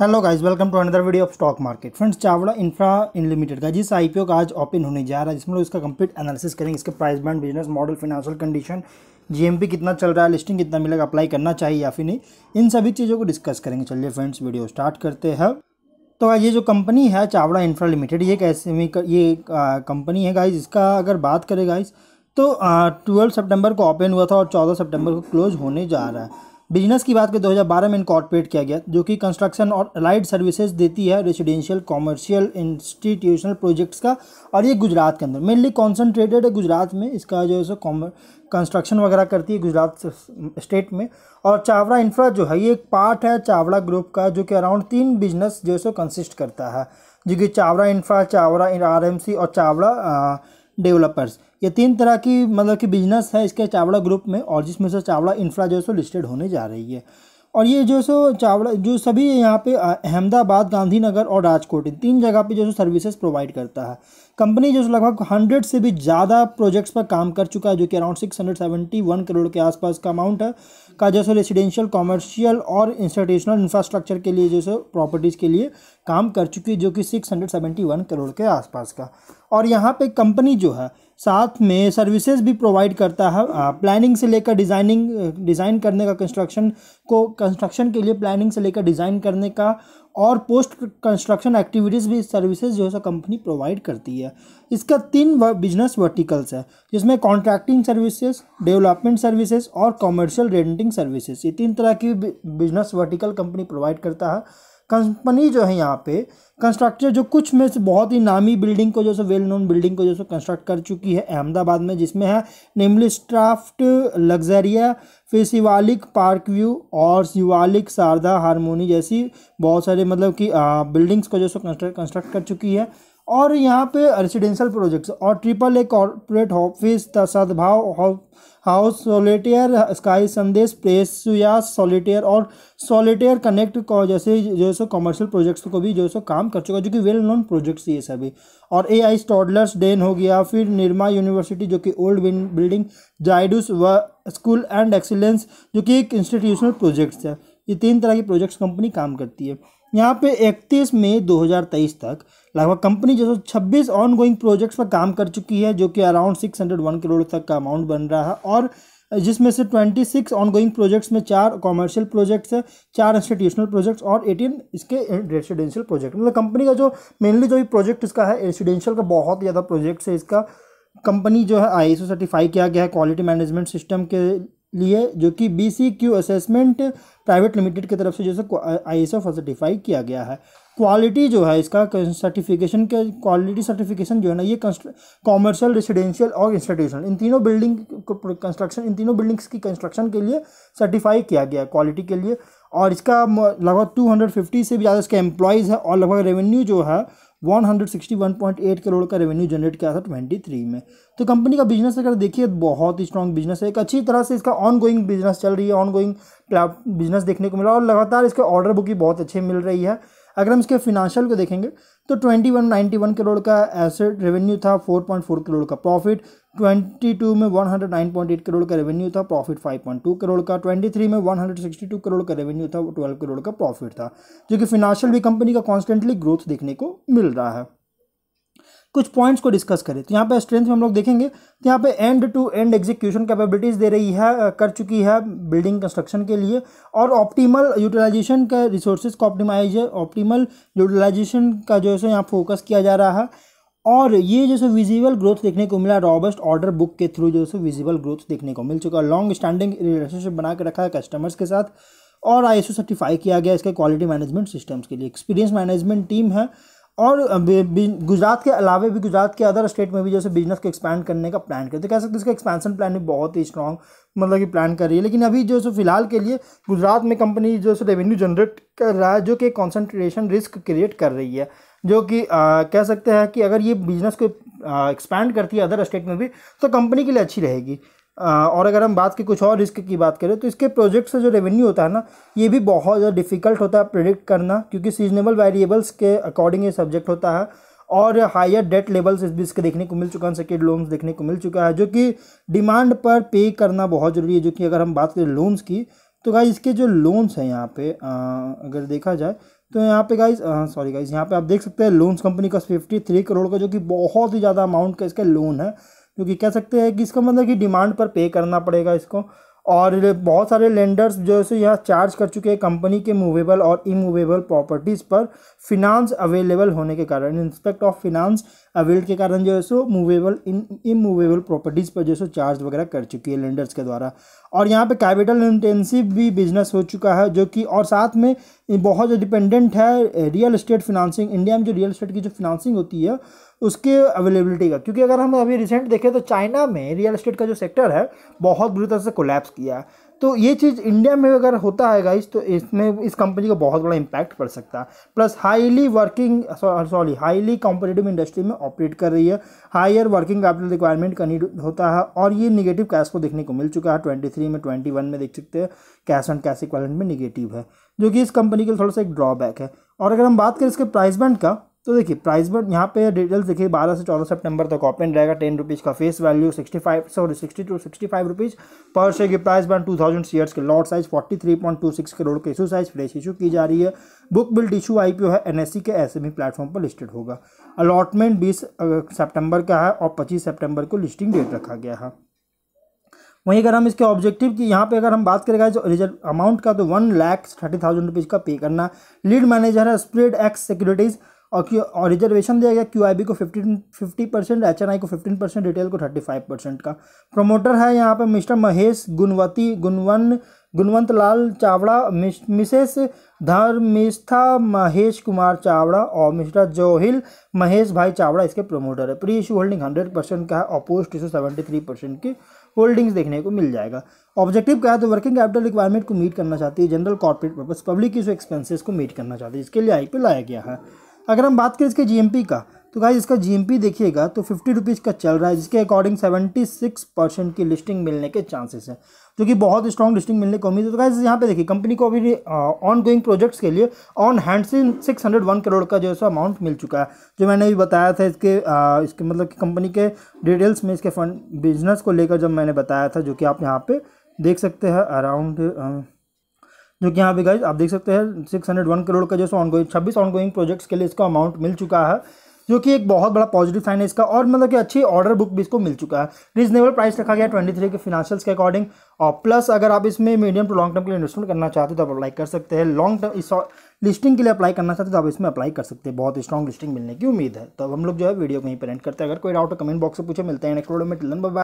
hello guys welcome to another video of stock market friends Chavda infra limited का जिस IPO का आज open होने जा रहा है जिसमें लोग इसका कंप्लीट एनालिसिस करेंगे इसके price band business model financial condition GMP कितना चल रहा है लिस्टिंग कितना मिलेगा अप्लाई करना चाहिए या फिर नहीं इन सभी चीज़ों को डिस्कस करेंगे चलिए फ्रेंड्स वीडियो स्टार्ट करते हैं तो ये जो कंपनी है चावड़ा इंफ्रा लिमिटेड ये कैसे में ये कंपनी है गाइज इसका अगर बात करें गाइज तो ट्वेल्व सेप्टेम्बर को ओपन हुआ था और चौदह सेप्टेम्बर को क्लोज होने जा रहा है बिजनेस की बात करें 2012 में इनको ऑपरेट किया गया जो कि कंस्ट्रक्शन और अलाइड सर्विसेज देती है रेजिडेंशियल कॉमर्शियल इंस्टीट्यूशनल प्रोजेक्ट्स का और ये गुजरात के अंदर मेनली कॉन्सनट्रेटेड है गुजरात में इसका जो है कॉमर कंस्ट्रक्शन वगैरह करती है गुजरात स्टेट में और चावड़ा इंफ्रा जो है ये एक पार्ट है चावड़ा ग्रुप का जो कि अराउंड तीन बिजनेस जो है सो कंसिस्ट करता है जो कि चावड़ा इंफ्रा चावड़ा आर और चावड़ा डेवलपर्स ये तीन तरह की मतलब कि बिजनेस है इसके चावड़ा ग्रुप में और जिसमें से चावड़ा इंफ्रा जो है सो लिस्टेड होने जा रही है और ये जो सो चावड़ा जो सभी यहाँ पे अहमदाबाद गांधीनगर और राजकोट इन तीन जगह पे जो सो सर्विसेज प्रोवाइड करता है कंपनी जो लगभग हंड्रेड से भी ज़्यादा प्रोजेक्ट्स पर काम कर चुका है जो कि around six hundred seventy one crore के आसपास का अमाउंट है का जैसे रेसिडेंशियल कॉमर्शियल और इंस्टीट्यूशनल इंफ्रास्ट्रक्चर के लिए जैसे प्रॉपर्टीज़ के लिए काम कर चुकी है जो कि six hundred seventy one crore के आसपास का और यहाँ पे कंपनी जो है साथ में सर्विसेज भी प्रोवाइड करता है प्लानिंग से लेकर डिज़ाइनिंग डिज़ाइन करने का कंस्ट्रक्शन को कंस्ट्रक्शन के लिए प्लानिंग से लेकर डिज़ाइन करने का और पोस्ट कंस्ट्रक्शन एक्टिविटीज़ भी सर्विसेज जो है कंपनी प्रोवाइड करती है है इसका तीन बिजनेस वर्टिकल्स है जिसमें कॉन्ट्रैक्टिंग सर्विसेज डेवलपमेंट सर्विसेज और कॉमर्शियल रेंटिंग सर्विसेज ये तीन तरह की बिजनेस वर्टिकल कंपनी प्रोवाइड करता है कंपनी जो है यहाँ पे कंस्ट्रक्टर जो कुछ में से बहुत ही नामी बिल्डिंग को जो सो वेल नोन बिल्डिंग को जो सो कंस्ट्रक्ट कर चुकी है अहमदाबाद में जिसमें है नेमली स्ट्राफ्ट लग्जरिया फिर शिवालिक पार्क व्यू और शिवालिक शारदा हारमोनी जैसी बहुत सारे मतलब कि बिल्डिंग्स को जो सो कंस्ट्रक्ट कंस्ट्रक्ट कर चुकी है और यहाँ पे रेसिडेंशियल प्रोजेक्ट्स और triple A corporate office Sadbhav house solitaire sky Sandesh press सुया सोलिटेयर और सोलिटेयर कनेक्ट को जैसे जो सो कमर्शियल प्रोजेक्ट्स को भी जो सो काम कर चुका जो कि वेल नोन प्रोजेक्ट्स ये सभी और ए आई स्टॉडलर्स डेन हो गया फिर निर्मा यूनिवर्सिटी जो कि ओल्ड बिल्डिंग जाइडूस व स्कूल एंड एक्सीलेंस जो कि एक इंस्टीट्यूशनल प्रोजेक्ट्स है ये तीन तरह के प्रोजेक्ट्स कंपनी काम करती है यहाँ पे 31 मई 2023 तक लगभग कंपनी जो छब्बीस ऑन गोइंग प्रोजेक्ट्स पर काम कर चुकी है जो कि अराउंड 601 करोड़ तक का अमाउंट बन रहा है और जिसमें से 26 गोइंग प्रोजेक्ट्स में चार कॉमर्शियल प्रोजेक्ट्स है चार इंस्टीट्यूशनल प्रोजेक्ट्स और 18 इसके रेसिडेंशियल प्रोजेक्ट मतलब कंपनी का जो मेनली जो भी प्रोजेक्ट इसका है रेसिडेंशियल का बहुत ज़्यादा प्रोजेक्ट्स है इसका कंपनी जो है आई सर्टिफाई किया गया है क्वालिटी मैनेजमेंट सिस्टम के लिए जो कि B C Q assessment private limited की तरफ से जैसे आई एस एफ सर्टिफाई किया गया है क्वालिटी जो है इसका सर्टिफिकेशन के क्वालिटी सर्टिफिकेशन जो है ना ये कॉमर्शियल रेसिडेंशियल और इंस्टीट्यूशन इन तीनों बिल्डिंग कंस्ट्रक्शन इन तीनों बिल्डिंग्स की कंस्ट्रक्शन के लिए सर्टिफाई किया गया है क्वालिटी के लिए और इसका लगभग 250 से भी ज़्यादा इसके एम्प्लॉयज़ है और लगभग रेवेन्यू जो है 161.8 करोड़ का रेवेन्यू जनरेट किया था 23 में तो कंपनी का बिजनेस अगर देखिए बहुत ही स्ट्रॉन्ग बिजनेस है एक अच्छी तरह से इसका ऑन गोइंग बिजनेस चल रही है ऑन बिजनेस देखने को मिला और लगातार इसके ऑर्डर बुक भी बहुत अच्छे मिल रही है अगर हम इसके फिनेंशियल को देखेंगे तो twenty one ninety one crore का एसेट रेवेन्यू था फोर पॉइंट फोर करोड़ का प्रॉफिट ट्वेंटी टू में one hundred nine point eight crore का रेवेन्यू था profit five point two crore का ट्वेंटी थ्री में one hundred sixty two crore का रेवेन्यू था वो ट्वेल्व करोड़ का प्रॉफिट था जो कि फिनेंशियल भी कंपनी का कॉन्स्टेंटली ग्रोथ देखने को मिल रहा है कुछ पॉइंट्स को डिस्कस करें तो यहाँ पे स्ट्रेंथ में हम लोग देखेंगे तो यहाँ पे end to end execution capabilities दे रही है कर चुकी है बिल्डिंग कंस्ट्रक्शन के लिए और ऑप्टीमल यूटिलाइजेशन का रिसोर्सेज को ऑप्टिमाइज ऑप्टीमल यूटिलाइजेशन का जो है यहाँ फोकस किया जा रहा है और ये जैसे विजिबल ग्रोथ देखने को मिला रॉबस्ट ऑर्डर बुक के थ्रू जो है विजिबल ग्रोथ देखने को मिल चुका है लॉन्ग स्टैंडिंग रिलेशनशिप बना के रखा है कस्टमर्स के साथ और आई सर्टिफाई किया गया इसके क्वालिटी मैनेजमेंट सिस्टम्स के लिए एक्सपीरियंस मैनेजमेंट टीम है और गुजरात के अलावा भी गुजरात के अदर स्टेट में भी जैसे बिजनेस को एक्सपैंड करने का प्लान करते तो कह सकते इसका एक्सपेंशन प्लान भी बहुत ही स्ट्रॉन्ग मतलब कि प्लान कर रही है लेकिन अभी जो है फिलहाल के लिए गुजरात में कंपनी जो है रेवेन्यू जनरेट कर रहा है जो कि कॉन्सेंट्रेशन रिस्क क्रिएट कर रही है जो कि कह सकते हैं कि अगर ये बिजनेस को एक्सपैंड करती है अदर स्टेट में भी तो कंपनी के लिए अच्छी रहेगी और अगर हम बात की कुछ और रिस्क की बात करें तो इसके प्रोजेक्ट से जो रेवेन्यू होता है ना ये भी बहुत ज़्यादा डिफिकल्ट होता है प्रिडिक्ट करना क्योंकि सीजनेबल वेरिएबल्स के अकॉर्डिंग ये सब्जेक्ट होता है और हायर डेट लेवल्स इस बीच के देखने को मिल चुका है सेकेंड लोन्स देखने को मिल चुका है जो कि डिमांड पर पे करना बहुत ज़रूरी है जो कि अगर हम बात करें लोन्स की तो गाइज इसके जो लोन्स हैं यहाँ पे आ, अगर देखा जाए तो यहाँ पे गाइज सॉरी गाइज यहाँ पे आप देख सकते हैं लोन्स कंपनी का फिफ्टी थ्री करोड़ का जो कि बहुत ही ज़्यादा अमाउंट का इसका लोन है क्योंकि कह सकते हैं कि इसका मतलब कि डिमांड पर पे करना पड़ेगा इसको और बहुत सारे लेंडर्स जो है यहाँ चार्ज कर चुके हैं कंपनी के मूवेबल और इमूवेबल प्रॉपर्टीज़ पर फिनांस अवेलेबल होने के कारण इंस्पेक्ट ऑफ फिनांस अवेल्ड के कारण जो है सो मूवेबल इन इमूवेबल प्रॉपर्टीज़ पर जो है सो चार्ज वगैरह कर चुकी है लेंडर्स के द्वारा और यहाँ पे कैपिटल इंटेंसिव भी बिजनेस हो चुका है जो कि और साथ में बहुत जो डिपेंडेंट है रियल इस्टेट फिनांसिंग इंडिया में जो रियल इस्टेट की जो फिनांसिंग होती है उसके अवेलेबिलिटी का क्योंकि अगर हम अभी रिसेंट देखें तो चाइना में रियल इस्टेट का जो सेक्टर है बहुत बुरी तरह से कोलैप्स किया है तो ये चीज़ इंडिया में अगर होता है गाइस तो इसमें इस कंपनी को बहुत बड़ा इम्पैक्ट पड़ सकता है plus highly working sorry highly competitive industry में ऑपरेट कर रही है हायर वर्किंग कैपिटल रिक्वायरमेंट का नीड होता है और ये निगेटिव कैश को देखने को मिल चुका है ट्वेंटी थ्री में ट्वेंटी वन में देख सकते हैं कैश एंड कैश इक्वालेंट में निगेटिव है जो कि इस कंपनी के लिए थोड़ा सा एक ड्रॉबैक है और अगर हम बात करें इसके प्राइस बैंड का तो देखिए प्राइस बट यहाँ पे डिटेल्स देखिए बारह से चौदह सितंबर तक ओपन रहेगा टेन रुपीज़ का face value sixty five sorry sixty two sixty five rupees पर शेयर की price band two thousand shares के lot size forty three point two six crore के इशू साइज फ्रेश इशू की जा रही है बुक बिल्ड इशू आई है एन e के एस प्लेटफॉर्म e पर लिस्टेड होगा अलॉटमेंट बीस सेप्टेम्बर का है और पच्चीस सेप्टेम्बर को लिस्टिंग डेट रखा गया है वहीं अगर हम इसके ऑब्जेक्टिव की यहाँ पे अगर हम बात करेगा जो रिजल्ट अमाउंट का तो one lakh thirty thousand rupees का पे करना लीड मैनेजर है स्प्रेड एक्स सिक्योरिटीज़ और क्यों रिजर्वेशन दिया गया क्यू आई बी को fifteen fifty percent H N I को फिफ्टीन परसेंट रिटेल को थर्टी फाइव परसेंट का प्रोमोटर है यहाँ पर mister Mahesh Gunavati Gunvan Gunvant Lal Chavda miss, missus Dharmishtha Mahesh Kumar Chavda और मिस्टर जोहिल महेश भाई चावड़ा इसके प्रमोटर है pre issue holding hundred percent का है और post issue seventy three percent की होल्डिंग्स देखने को मिल जाएगा ऑब्जेक्टिव क्या है तो वर्किंग कैपिटल रिक्वायरमेंट को मीट करना चाहती है general corporate purpose public issue expenses को मीट करना चाहती है इसके लिए आई पे लाया गया है अगर हम बात करें इसके जी का तो गाइज इसका जी देखिएगा तो फिफ्टी रुपीज़ का चल रहा है जिसके अकॉर्डिंग सेवेंटी सिक्स परसेंट की लिस्टिंग मिलने के चांसेस हैं जो कि बहुत स्ट्रॉन्ग लिस्टिंग मिलने को उम्मीद है तो गाइज यहाँ पे देखिए कंपनी को अभी ऑन गोइंग प्रोजेक्ट्स के लिए ऑन हैंड से सिक्स हंड्रेड वन करोड़ का जो है सो अमाउंट मिल चुका है जो मैंने भी बताया था इसके आ, uh, इसके मतलब कि कंपनी के डिटेल्स में इसके फंड बिजनेस को लेकर जब मैंने बताया था जो कि आप यहाँ पर देख सकते हैं अराउंड जो कि यहाँ पे गाइज आप देख सकते हैं 601 करोड़ का जो ऑन ऑनगोइंग छब्बीस ऑनगोइंग प्रोजेक्ट्स के लिए इसका अमाउंट मिल चुका है जो कि एक बहुत बड़ा पॉजिटिव साइन है इसका और मतलब कि अच्छी ऑर्डर बुक भी इसको मिल चुका है रीजनेबल प्राइस रखा गया ट्वेंटी थ्री के फिनेंशियल्स के अकॉर्डिंग और प्लस अगर आप इसमें मीडियम टू लॉन्ग टर्म के लिए इन्वेस्टमेंट करना चाहते हो तो आप अप्लाई कर सकते हैं लॉन्ग टर्म इस लिस्टिंग के लिए अप्लाई करना चाहते हो तो आप इसमें अप्लाई कर सकते हैं बहुत स्ट्रॉन्ग लिस्टिंग मिलने की उम्मीद है तो हम लोग जो है वीडियो को ही पर एंड करते हैं अगर कोई डाउट कमेंट बॉक्स से पूछे मिलते हैं नेक्स्ट वीडियो में टिलन बाय